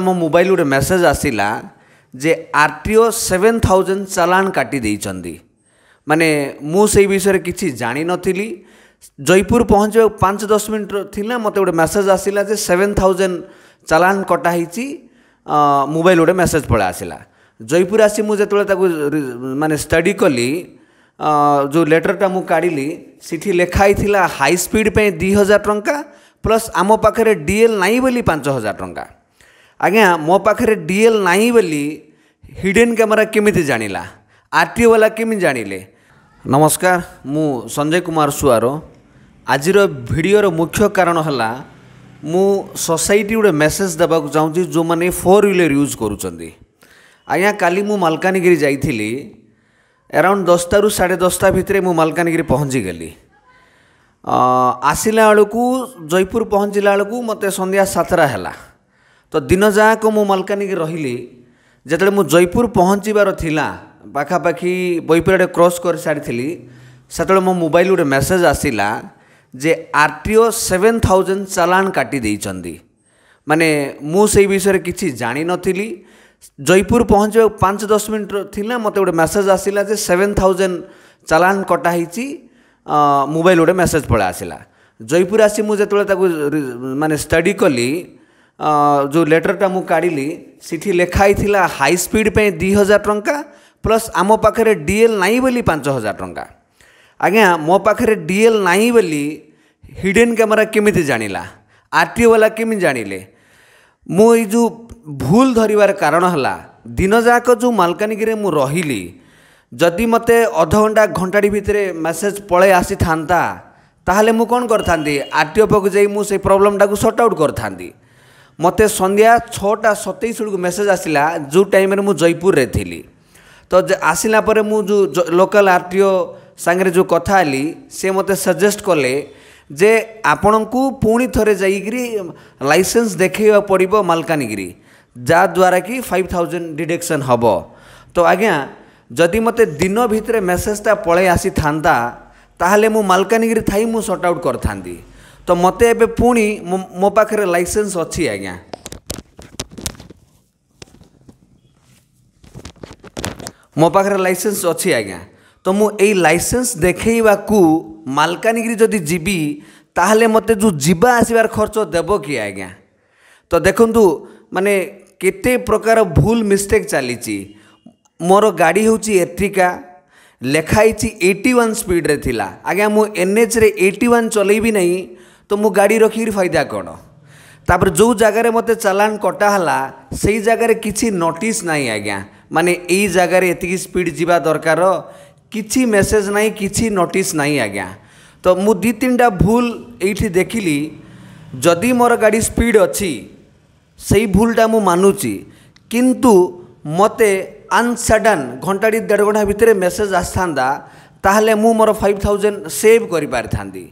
ତୁମ ମୋବାଇଲରେ ମେସେଜ ଆସିଲା ଯେ ଆର୍ ଟି ଓ ସେଭେନ୍ ଥାଉଜେଣ୍ଡ ଚାଲାଣ କାଟି ଦେଇଛନ୍ତି ମାନେ ମୁଁ ସେଇ ବିଷୟରେ କିଛି ଜାଣିନଥିଲି ଜୟପୁର ପହଞ୍ଚିବାକୁ ପାଞ୍ଚ ଦଶ ମିନିଟ୍ ଥିଲା ମୋତେ ଗୋଟେ ମେସେଜ ଆସିଲା ଯେ ସେଭେନ୍ ଥାଉଜେଣ୍ଡ ଚାଲାଣ କଟା ହେଇଛି ମୋବାଇଲ ଗୋଟେ ମେସେଜ ପଳେଇ ଆସିଲା ଜୟପୁର ଆସି ମୁଁ ଯେତେବେଳେ ତାକୁ ମାନେ ଷ୍ଟଡ଼ି କଲି ଯେଉଁ ଲେଟରଟା ମୁଁ କାଢ଼ିଲି ସେଠି ଲେଖା ହେଇଥିଲା ହାଇ ସ୍ପିଡ଼ ପାଇଁ ଦୁଇ ହଜାର ଟଙ୍କା ପ୍ଲସ୍ ଆମ ପାଖରେ ଡି ଏଲ୍ ନାହିଁ ବୋଲି ପାଞ୍ଚ ହଜାର ଟଙ୍କା ଆଜ୍ଞା ମୋ ପାଖରେ ଡି ଏଲ୍ ନାହିଁ ବୋଲି ହିଡ଼େନ୍ କ୍ୟାମେରା କେମିତି ଜାଣିଲା ଆର୍ ଟି ଓବାଲା କେମିତି ଜାଣିଲେ ନମସ୍କାର ମୁଁ ସଞ୍ଜୟ କୁମାର ସୁଆର ଆଜିର ଭିଡ଼ିଓର ମୁଖ୍ୟ କାରଣ ହେଲା ମୁଁ ସୋସାଇଟି ଗୋଟେ ମେସେଜ୍ ଦେବାକୁ ଚାହୁଁଛି ଯେଉଁମାନେ ଫୋର୍ ହ୍ୱିଲର୍ ୟୁଜ୍ କରୁଛନ୍ତି ଆଜ୍ଞା କାଲି ମୁଁ ମାଲକାନଗିରି ଯାଇଥିଲି ଏରାଉଣ୍ଡ ଦଶଟାରୁ ସାଢ଼େ ଦଶଟା ଭିତରେ ମୁଁ ମାଲକାନଗିରି ପହଞ୍ଚିଗଲି ଆସିଲା ବେଳକୁ ଜୟପୁର ପହଞ୍ଚିଲା ବେଳକୁ ମୋତେ ସନ୍ଧ୍ୟା ସାତଟା ହେଲା ତ ଦିନ ଯାକ ମୁଁ ମାଲକାନଗିରି ରହିଲି ଯେତେବେଳେ ମୁଁ ଜୟପୁର ପହଞ୍ଚିବାର ଥିଲା ପାଖାପାଖି ବୈପରାଟେ କ୍ରସ୍ କରିସାରିଥିଲି ସେତେବେଳେ ମୋ ମୋବାଇଲ ଗୋଟେ ମେସେଜ ଆସିଲା ଯେ ଆର୍ ଟି ଓ ସେଭେନ୍ ଥାଉଜେଣ୍ଡ ଚାଲାଣ କାଟି ଦେଇଛନ୍ତି ମାନେ ମୁଁ ସେଇ ବିଷୟରେ କିଛି ଜାଣିନଥିଲି ଜୟପୁର ପହଞ୍ଚିବାକୁ ପାଞ୍ଚ ଦଶ ମିନିଟ ଥିଲା ମୋତେ ଗୋଟେ ମେସେଜ ଆସିଲା ଯେ ସେଭେନ୍ ଥାଉଜେଣ୍ଡ ଚାଲାଣ କଟା ହେଇଛି ମୋବାଇଲ ଗୋଟେ ମେସେଜ ପଳାଇ ଆସିଲା ଜୟପୁର ଆସି ମୁଁ ଯେତେବେଳେ ତାକୁ ମାନେ ଷ୍ଟଡ଼ି କଲି ଯେଉଁ ଲେଟର୍ଟା ମୁଁ କାଢ଼ିଲି ସେଠି ଲେଖା ହେଇଥିଲା ହାଇ ସ୍ପିଡ଼୍ ପାଇଁ ଦୁଇ ହଜାର ଟଙ୍କା ପ୍ଲସ୍ ଆମ ପାଖରେ ଡି ଏଲ୍ ନାହିଁ ବୋଲି ପାଞ୍ଚ ହଜାର ଟଙ୍କା ଆଜ୍ଞା ମୋ ପାଖରେ ଡି ଏଲ୍ ନାହିଁ ବୋଲି ହିଡ଼େନ୍ କ୍ୟାମେରା କେମିତି ଜାଣିଲା ଆର୍ ଟି ଓବାଲା କେମିତି ଜାଣିଲେ ମୁଁ ଏଇ ଯେଉଁ ଭୁଲ ଧରିବାର କାରଣ ହେଲା ଦିନଯାକ ଯେଉଁ ମାଲକାନଗିରିରେ ମୁଁ ରହିଲି ଯଦି ମୋତେ ଅଧଘଣ୍ଟା ଘଣ୍ଟାଟି ଭିତରେ ମେସେଜ୍ ପଳେଇ ଆସିଥାନ୍ତା ତାହେଲେ ମୁଁ କ'ଣ କରିଥାନ୍ତି ଆର୍ ଟି ଓ ପାଖକୁ ଯାଇ ମୁଁ ସେଇ ପ୍ରୋବ୍ଲେମଟାକୁ ସର୍ଟ ଆଉଟ୍ କରିଥାନ୍ତି ମୋତେ ସନ୍ଧ୍ୟା ଛଅଟା ସତେଇଶ ବେଳକୁ ମେସେଜ୍ ଆସିଲା ଯେଉଁ ଟାଇମ୍ରେ ମୁଁ ଜୟପୁରରେ ଥିଲି ତ ଆସିଲା ପରେ ମୁଁ ଯେଉଁ ଲୋକାଲ୍ ଆର୍ ଟି ଓ ସାଙ୍ଗରେ ଯେଉଁ କଥା ହେଲି ସେ ମୋତେ ସଜେଷ୍ଟ କଲେ ଯେ ଆପଣଙ୍କୁ ପୁଣି ଥରେ ଯାଇକରି ଲାଇସେନ୍ସ ଦେଖାଇବାକୁ ପଡ଼ିବ ମାଲକାନଗିରି ଯାହାଦ୍ୱାରା କି ଫାଇଭ୍ ଥାଉଜେଣ୍ଡ ଡିଡକ୍ସନ୍ ହେବ ତ ଆଜ୍ଞା ଯଦି ମୋତେ ଦିନ ଭିତରେ ମେସେଜଟା ପଳାଇ ଆସିଥାନ୍ତା ତାହେଲେ ମୁଁ ମାଲକାନଗିରି ଥାଇ ମୁଁ ସର୍ଟ ଆଉଟ୍ କରିଥାନ୍ତି तो मत पुणी मो पाखे लाइसेंस अच्छी आज्ञा मो पाखे लाइसेंस अच्छी आज्ञा तो मुझे लाइसेंस देखा मलकानगिरी जदि जी ताल मत जो जीवा आसवर खर्च देव कि आज्ञा तो देखु माने केते प्रकार भूल मिस्टेक चली मोर गाड़ी हूँ एथ्रिका लेखाई एट्टी वन स्पीड्रेला आज्ञा मुझे एन एच रे एट्टी वन चलेबी नहीं ତ ମୁଁ ଗାଡ଼ି ରଖିକିରି ଫାଇଦା କ'ଣ ତାପରେ ଯେଉଁ ଜାଗାରେ ମୋତେ ଚାଲାଣ କଟା ହେଲା ସେଇ ଜାଗାରେ କିଛି ନୋଟିସ୍ ନାହିଁ ଆଜ୍ଞା ମାନେ ଏଇ ଜାଗାରେ ଏତିକି ସ୍ପିଡ୍ ଯିବା ଦରକାର କିଛି ମେସେଜ୍ ନାହିଁ କିଛି ନୋଟିସ୍ ନାହିଁ ଆଜ୍ଞା ତ ମୁଁ ଦୁଇ ତିନିଟା ଭୁଲ ଏଇଠି ଦେଖିଲି ଯଦି ମୋର ଗାଡ଼ି ସ୍ପିଡ୍ ଅଛି ସେଇ ଭୁଲଟା ମୁଁ ମାନୁଛି କିନ୍ତୁ ମୋତେ ଆନ୍ସଡନ୍ ଘଣ୍ଟାଟି ଦେଢ଼ ଘଣ୍ଟା ଭିତରେ ମେସେଜ୍ ଆସିଥାନ୍ତା ତାହେଲେ ମୁଁ ମୋର ଫାଇଭ୍ ଥାଉଜେଣ୍ଡ ସେଭ୍ କରିପାରିଥାନ୍ତି